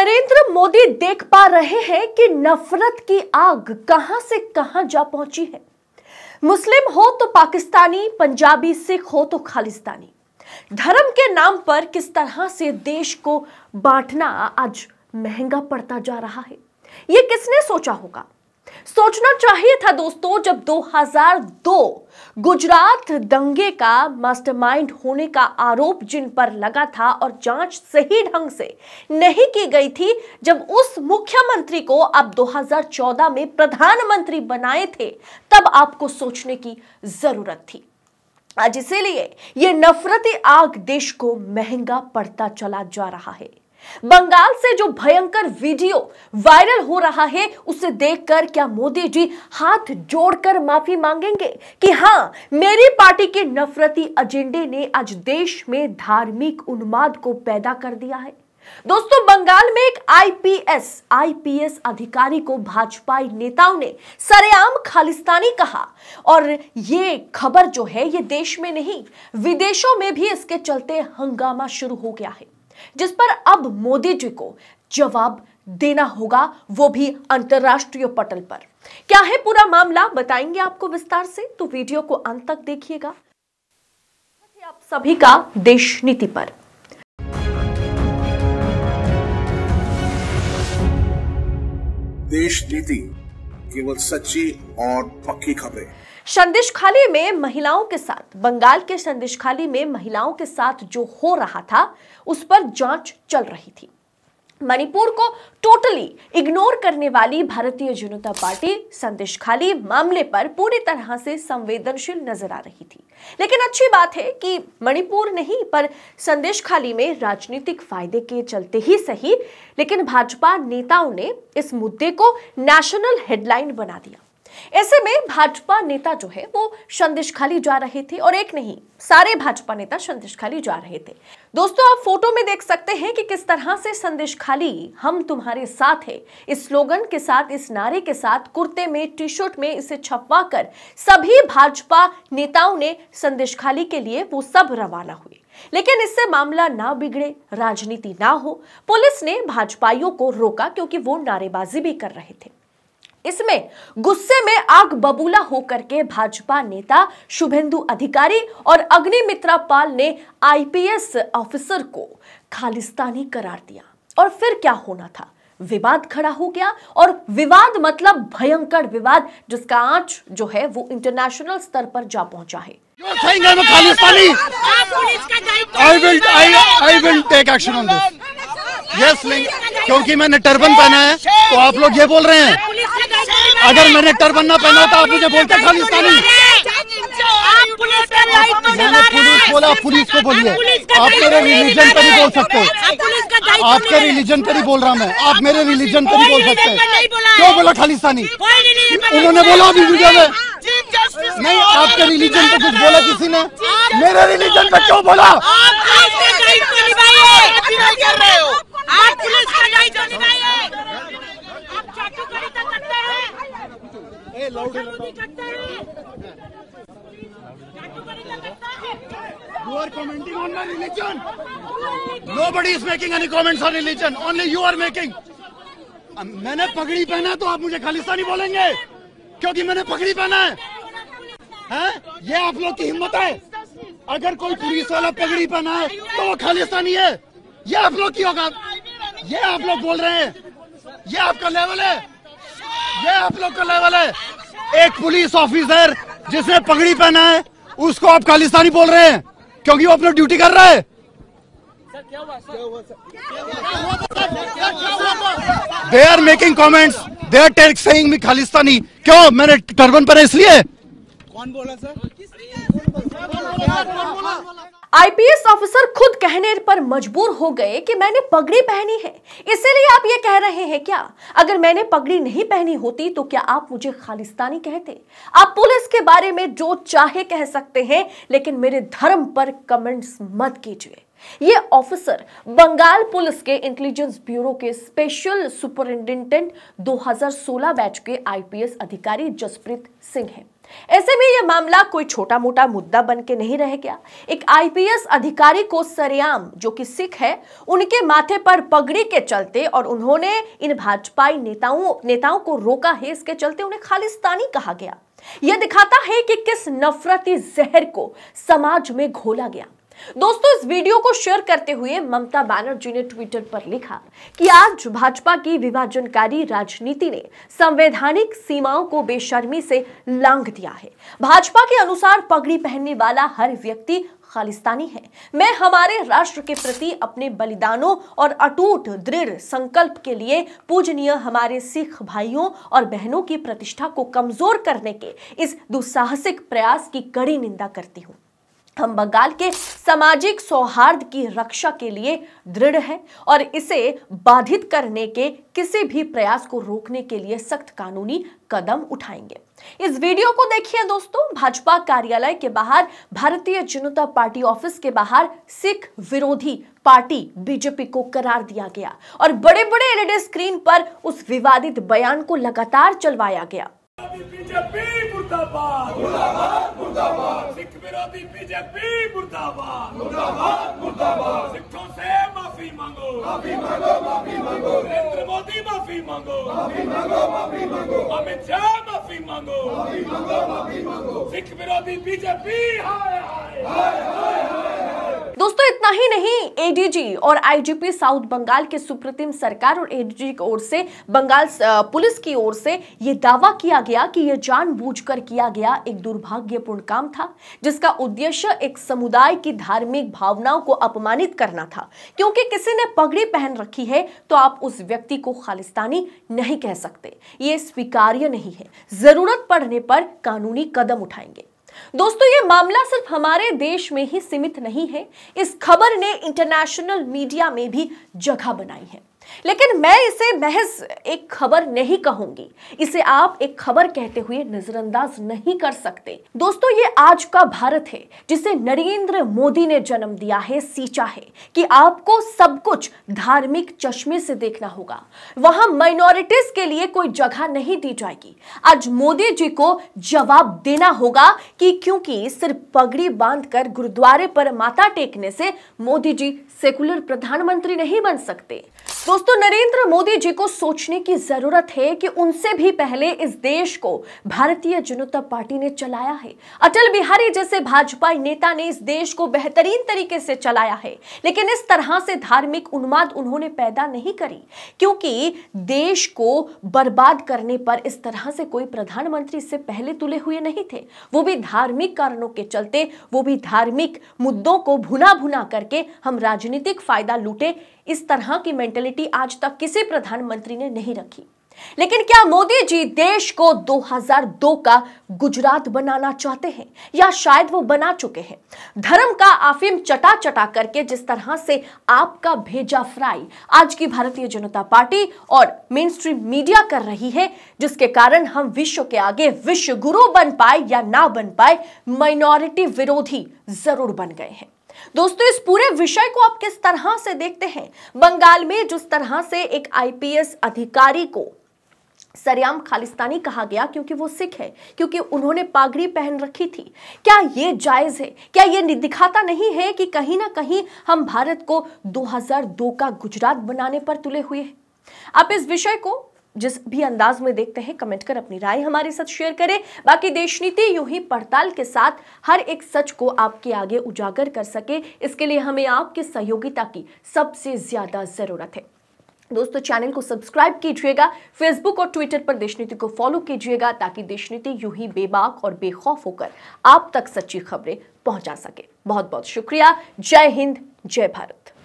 नरेंद्र मोदी देख पा रहे हैं कि नफरत की आग कहां से कहां जा पहुंची है मुस्लिम हो तो पाकिस्तानी पंजाबी सिख हो तो खालिस्तानी धर्म के नाम पर किस तरह से देश को बांटना आज महंगा पड़ता जा रहा है यह किसने सोचा होगा सोचना चाहिए था दोस्तों जब 2002 गुजरात दंगे का मास्टरमाइंड होने का आरोप जिन पर लगा था और जांच सही ढंग से नहीं की गई थी जब उस मुख्यमंत्री को आप 2014 में प्रधानमंत्री बनाए थे तब आपको सोचने की जरूरत थी आज इसीलिए यह नफरती आग देश को महंगा पड़ता चला जा रहा है बंगाल से जो भयंकर वीडियो वायरल हो रहा है उसे देखकर क्या मोदी जी हाथ जोड़कर माफी मांगेंगे कि हाँ मेरी पार्टी के नफरती एजेंडे ने आज देश में धार्मिक उन्माद को पैदा कर दिया है दोस्तों बंगाल में एक आईपीएस आईपीएस अधिकारी को भाजपा नेताओं ने सरेआम खालिस्तानी कहा और ये खबर जो है ये देश में नहीं विदेशों में भी इसके चलते हंगामा शुरू हो गया है जिस पर अब मोदी जी को जवाब देना होगा वो भी अंतर्राष्ट्रीय पटल पर क्या है पूरा मामला बताएंगे आपको विस्तार से तो वीडियो को अंत तक देखिएगा आप सभी का देश नीति पर देश नीति केवल सच्ची और पक्की खबरें खाली में महिलाओं के साथ बंगाल के खाली में महिलाओं के साथ जो हो रहा था उस पर जांच चल रही थी मणिपुर को टोटली इग्नोर करने वाली भारतीय जनता पार्टी खाली मामले पर पूरी तरह से संवेदनशील नजर आ रही थी लेकिन अच्छी बात है कि मणिपुर नहीं पर खाली में राजनीतिक फायदे के चलते ही सही लेकिन भाजपा नेताओं ने इस मुद्दे को नेशनल हेडलाइन बना दिया ऐसे में भाजपा नेता जो है वो संदेश खाली जा रहे थे और एक नहीं सारे भाजपा नेता संदेश खाली जा रहे थे दोस्तों आप फोटो में देख सकते हैं कि किस तरह से संदेश खाली हम तुम्हारे साथ है इस स्लोगन के साथ इस नारे के साथ कुर्ते में टी शर्ट में इसे छपवा कर सभी भाजपा नेताओं ने संदेश खाली के लिए वो सब रवाना हुए लेकिन इससे मामला ना बिगड़े राजनीति ना हो पुलिस ने भाजपाइयों को रोका क्योंकि वो नारेबाजी भी कर रहे थे इसमें गुस्से में आग बबूला होकर के भाजपा नेता शुभेंदु अधिकारी और अग्निमित्रा पाल ने आईपीएस ऑफिसर को खालिस्तानी करार दिया और फिर क्या होना था विवाद खड़ा हो गया और विवाद मतलब भयंकर विवाद जिसका आंच जो है वो इंटरनेशनल स्तर पर जा पहुंचा है क्योंकि मैंने टर्बन पहना है तो आप लोग ये बोल रहे हैं अगर मैंने टर्बन ना पहना होता आप मुझे बोलते खालिस्तानी मैंने पुलिस बोला पुलिस को बोलिए आप मेरे रिलीजन पर ही बोल सकते हो आपके रिलीजन पर ही बोल रहा मैं आप मेरे रिलीजन पर ही बोल सकते हैं क्यों बोला खालिस्तानी उन्होंने बोला अभी वीडियो में नहीं आपके रिलीजन पर कुछ बोला किसी ने मेरे रिलीजन पर क्यों बोला Nobody is making any comments on religion. Only you are making. Um, मैंने पगड़ी पहना तो आप मुझे खालिस्तानी बोलेंगे क्योंकि मैंने पगड़ी पहना है हैं? ये आप लोग की हिम्मत है अगर कोई पुलिस वाला पगड़ी पहना है तो वो खालिस्तानी है ये आप लोग की होगा ये आप लोग बोल रहे हैं ये आपका लेवल है ये आप लोग का लेवल है एक पुलिस ऑफिसर जिसने पगड़ी पहना है उसको आप खालिस्तानी बोल रहे हैं क्योंकि वो अपना ड्यूटी कर रहा है they are making comments they are take saying me Khalistani क्यों मैंने टर्बन पर इसलिए कौन बोला सर आईपीएस ऑफिसर खुद कहने पर मजबूर हो गए कि मैंने पगड़ी पहनी है इसीलिए आप ये कह रहे हैं क्या अगर मैंने पगड़ी नहीं पहनी होती तो क्या आप मुझे खालिस्तानी कहते आप पुलिस के बारे में जो चाहे कह सकते हैं लेकिन मेरे धर्म पर कमेंट्स मत कीजिए ये ऑफिसर बंगाल पुलिस के इंटेलिजेंस ब्यूरो के स्पेशल सुपरिंटेंडेंट 2016 बैच के आईपीएस अधिकारी जसप्रीत सिंह हैं ऐसे में यह मामला कोई छोटा मोटा मुद्दा बन के नहीं रह गया एक आईपीएस अधिकारी को सरेआम जो कि सिख है उनके माथे पर पगड़ी के चलते और उन्होंने इन भाजपाई नेताओं नेताओं को रोका है इसके चलते उन्हें खालिस्तानी कहा गया यह दिखाता है कि किस नफरती जहर को समाज में घोला गया दोस्तों इस वीडियो को शेयर करते हुए ममता बैनर्जी ने ट्विटर पर लिखा कि आज भाजपा की विभाजनकारी राजनीति ने संवैधानिक सीमाओं को बेशर्मी से लांघ दिया है भाजपा के अनुसार पगड़ी पहनने वाला हर व्यक्ति खालिस्तानी है मैं हमारे राष्ट्र के प्रति अपने बलिदानों और अटूट दृढ़ संकल्प के लिए पूजनीय हमारे सिख भाइयों और बहनों की प्रतिष्ठा को कमजोर करने के इस दुस्साहसिक प्रयास की कड़ी निंदा करती हूँ हम बंगाल के सामाजिक सौहार्द की रक्षा के लिए दृढ़ है और इसे बाधित करने के किसी भी प्रयास को रोकने के लिए सख्त कानूनी कदम उठाएंगे इस वीडियो को देखिए दोस्तों भाजपा कार्यालय के बाहर भारतीय जनता पार्टी ऑफिस के बाहर सिख विरोधी पार्टी बीजेपी को करार दिया गया और बड़े बड़े एलईडी स्क्रीन पर उस विवादित बयान को लगातार चलवाया गया बीजेपी मुर्दाबाद मुर्दाबाद मुर्दाबाद सिख विरोधी बीजेपी मुर्दाबाद मुर्दाबाद मुर्दाबाद सिखों से माफी मांगो माफी मांगो माफी मांगो नरेंद्र मोदी माफी मांगो माफी मांगो माफी मांगो अमित शाह माफी मांगो माफी मांगो माफी मांगो सिख विरोधी बीजेपी हाय हाय हाय हाय दोस्तों इतना ही नहीं एडीजी और आईजीपी साउथ बंगाल के सुप्रतिम सरकार और एडीजी की ओर से बंगाल पुलिस की ओर से यह दावा किया गया कि यह जानबूझकर किया गया एक दुर्भाग्यपूर्ण काम था जिसका उद्देश्य एक समुदाय की धार्मिक भावनाओं को अपमानित करना था क्योंकि किसी ने पगड़ी पहन रखी है तो आप उस व्यक्ति को खालिस्तानी नहीं कह सकते ये स्वीकार्य नहीं है जरूरत पड़ने पर कानूनी कदम उठाएंगे दोस्तों ये मामला सिर्फ हमारे देश में ही सीमित नहीं है इस खबर ने इंटरनेशनल मीडिया में भी जगह बनाई है लेकिन मैं इसे महज एक खबर नहीं कहूंगी इसे आप एक खबर कहते हुए नजरअंदाज नहीं कर सकते दोस्तों ये आज का भारत है जिसे नरेंद्र मोदी ने जन्म दिया है सींचा है कि आपको सब कुछ धार्मिक चश्मे से देखना होगा वहां माइनॉरिटीज के लिए कोई जगह नहीं दी जाएगी आज मोदी जी को जवाब देना होगा कि क्योंकि सिर्फ पगड़ी बांध गुरुद्वारे पर माथा टेकने से मोदी जी सेकुलर प्रधानमंत्री नहीं बन सकते दोस्तों नरेंद्र मोदी जी को सोचने की जरूरत है कि उनसे भी पहले इस देश को भारतीय जनता पार्टी ने चलाया है अटल बिहारी जैसे भाजपा नेता ने इस देश को बेहतरीन तरीके से चलाया है लेकिन इस तरह से धार्मिक उन्माद उन्होंने पैदा नहीं करी क्योंकि देश को बर्बाद करने पर इस तरह से कोई प्रधानमंत्री इससे पहले तुले हुए नहीं थे वो भी धार्मिक कारणों के चलते वो भी धार्मिक मुद्दों को भुना भुना करके हम राजनीतिक फायदा लूटे इस तरह की मेंटेलिटी आज तक किसी प्रधानमंत्री ने नहीं रखी लेकिन क्या मोदी जी देश को 2002 का गुजरात बनाना चाहते हैं या शायद वो बना चुके हैं धर्म का आफिम चटा चटा करके जिस तरह से आपका भेजा फ्राई आज की भारतीय जनता पार्टी और मेन स्ट्रीम मीडिया कर रही है जिसके कारण हम विश्व के आगे विश्व गुरु बन पाए या ना बन पाए माइनॉरिटी विरोधी जरूर बन गए हैं दोस्तों इस पूरे विषय को आप किस तरह से देखते हैं बंगाल में जिस तरह से एक आईपीएस अधिकारी को सरयाम खालिस्तानी कहा गया क्योंकि वो सिख है क्योंकि उन्होंने पागड़ी पहन रखी थी क्या ये जायज है क्या ये दिखाता नहीं है कि कहीं ना कहीं हम भारत को 2002 का गुजरात बनाने पर तुले हुए हैं आप इस विषय को जिस भी अंदाज में देखते हैं कमेंट कर अपनी राय हमारे साथ शेयर करें बाकी देश नीति यूं ही पड़ताल के साथ हर एक सच को आपके आगे उजागर कर सके इसके लिए हमें आपकी सहयोगिता की सबसे ज्यादा जरूरत है दोस्तों चैनल को सब्सक्राइब कीजिएगा फेसबुक और ट्विटर पर देश नीति को फॉलो कीजिएगा ताकि देश नीति यूं ही बेबाक और बेखौफ होकर आप तक सच्ची खबरें पहुंचा सके बहुत बहुत शुक्रिया जय हिंद जय भारत